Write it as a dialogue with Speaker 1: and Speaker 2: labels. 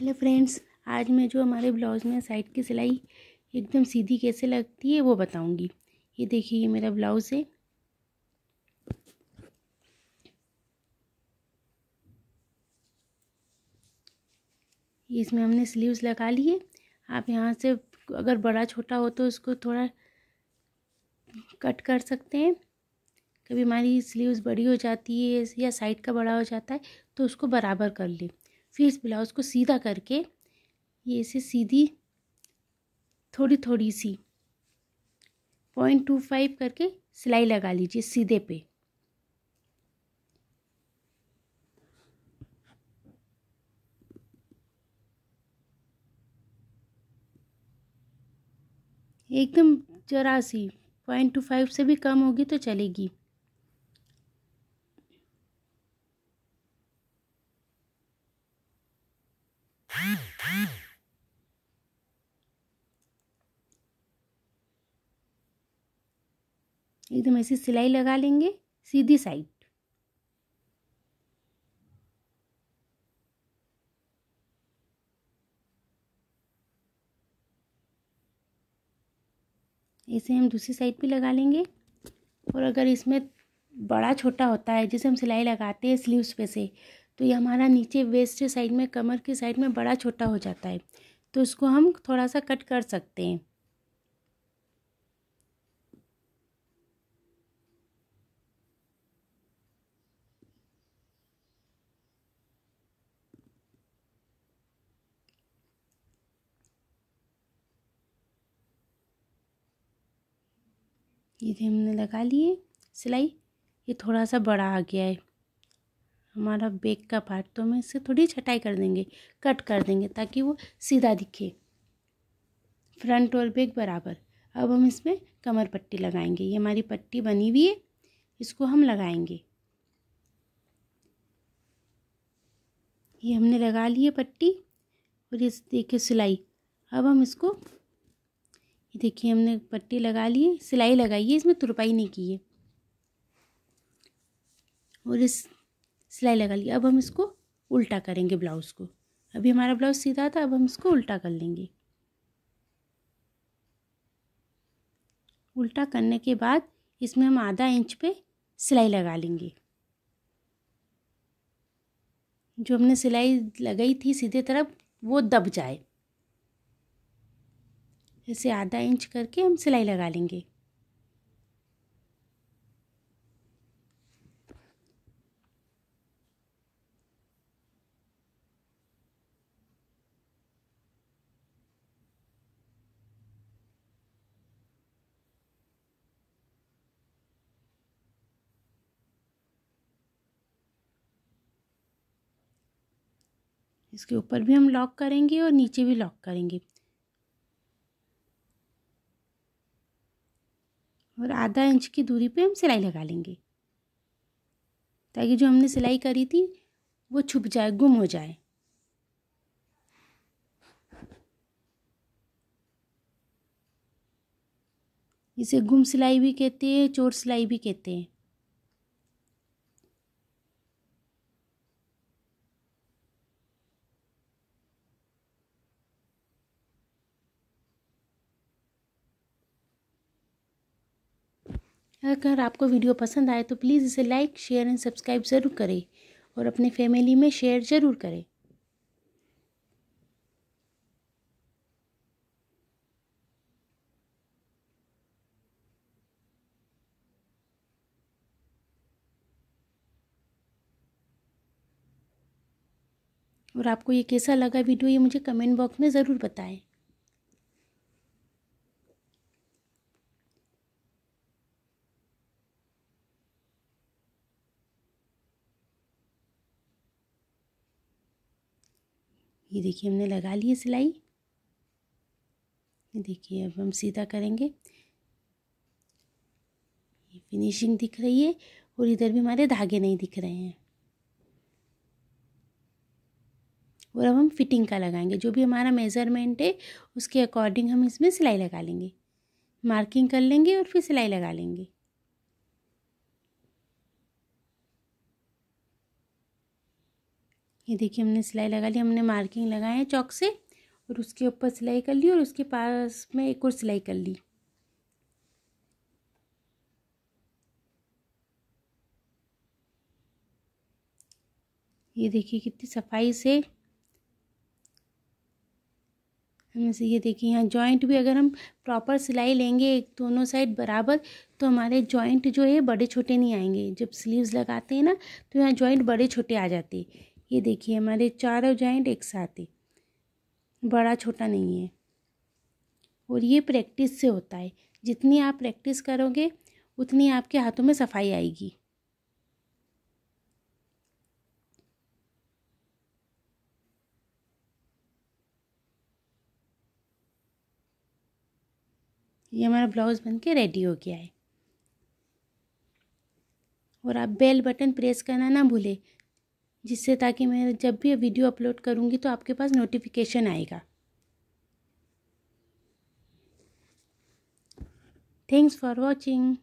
Speaker 1: hello friends आज मैं जो हमारे ब्लाउज़ में साइड की सिलाई एकदम सीधी कैसे लगती है वो बताऊंगी ये देखिए ये मेरा ब्लाउज़ है इसमें हमने स्लीव्स लगा लिए आप यहाँ से अगर बड़ा छोटा हो तो उसको थोड़ा कट कर सकते हैं कभी हमारी स्लीव्स बड़ी हो जाती है या साइड का बड़ा हो जाता है तो उसको बराबर कर लें फिर इस ब्लाउज़ को सीधा करके ये इसे सीधी थोड़ी थोड़ी सी पॉइंट टू फाइव करके सिलाई लगा लीजिए सीधे पे एकदम जरा सी पॉइंट टू फाइव से भी कम होगी तो चलेगी एकदम ऐसे सिलाई लगा लेंगे सीधी साइड ऐसे हम दूसरी साइड भी लगा लेंगे और अगर इसमें बड़ा छोटा होता है जैसे हम सिलाई लगाते हैं स्लीव्स पे से तो ये हमारा नीचे वेस्ट साइड में कमर की साइड में बड़ा छोटा हो जाता है तो इसको हम थोड़ा सा कट कर सकते हैं ये हमने लगा लिए सिलाई ये थोड़ा सा बड़ा आ गया है हमारा बेक का पार्ट तो हम इससे थोड़ी छटाई कर देंगे कट कर देंगे ताकि वो सीधा दिखे फ्रंट और बेक बराबर अब हम इसमें कमर पट्टी लगाएंगे ये हमारी पट्टी बनी हुई है इसको हम लगाएंगे ये हमने लगा ली है पट्टी और ये देखिए सिलाई अब हम इसको ये देखिए हमने पट्टी लगा ली है सिलाई लगाई है इसमें तुरपाई नहीं की है और इस सिलाई लगा ली अब हम इसको उल्टा करेंगे ब्लाउज़ को अभी हमारा ब्लाउज़ सीधा था अब हम इसको उल्टा कर लेंगे उल्टा करने के बाद इसमें हम आधा इंच पे सिलाई लगा लेंगे जो हमने सिलाई लगाई थी सीधे तरफ वो दब जाए ऐसे आधा इंच करके हम सिलाई लगा लेंगे इसके ऊपर भी हम लॉक करेंगे और नीचे भी लॉक करेंगे और आधा इंच की दूरी पे हम सिलाई लगा लेंगे ताकि जो हमने सिलाई करी थी वो छुप जाए गुम हो जाए इसे गुम सिलाई भी कहते हैं चोर सिलाई भी कहते हैं अगर आपको वीडियो पसंद आए तो प्लीज़ इसे लाइक शेयर एंड सब्सक्राइब ज़रूर करें और अपने फैमिली में शेयर ज़रूर करें और आपको ये कैसा लगा वीडियो ये मुझे कमेंट बॉक्स में ज़रूर बताएं ये देखिए हमने लगा ली है सिलाई ये देखिए अब हम सीधा करेंगे ये फिनिशिंग दिख रही है और इधर भी हमारे धागे नहीं दिख रहे हैं और अब हम फिटिंग का लगाएंगे जो भी हमारा मेज़रमेंट है उसके अकॉर्डिंग हम इसमें सिलाई लगा लेंगे मार्किंग कर लेंगे और फिर सिलाई लगा लेंगे ये देखिए हमने सिलाई लगा ली हमने मार्किंग लगाए हैं चौक से और उसके ऊपर सिलाई कर ली और उसके पास में एक और सिलाई कर ली ये देखिए कितनी सफाई से हमें से ये देखिए यहाँ जॉइंट भी अगर हम प्रॉपर सिलाई लेंगे एक दोनों साइड बराबर तो हमारे जॉइंट जो है बड़े छोटे नहीं आएंगे जब स्लीव्स लगाते हैं ना तो यहाँ जॉइंट बड़े छोटे आ जाते हैं ये देखिए हमारे चारों जॉइंट एक साथ ही बड़ा छोटा नहीं है और ये प्रैक्टिस से होता है जितनी आप प्रैक्टिस करोगे उतनी आपके हाथों में सफाई आएगी ये हमारा ब्लाउज़ बन के रेडी हो गया है और आप बेल बटन प्रेस करना ना भूलें जिससे ताकि मैं जब भी वीडियो अपलोड करूँगी तो आपके पास नोटिफिकेशन आएगा थैंक्स फॉर वॉचिंग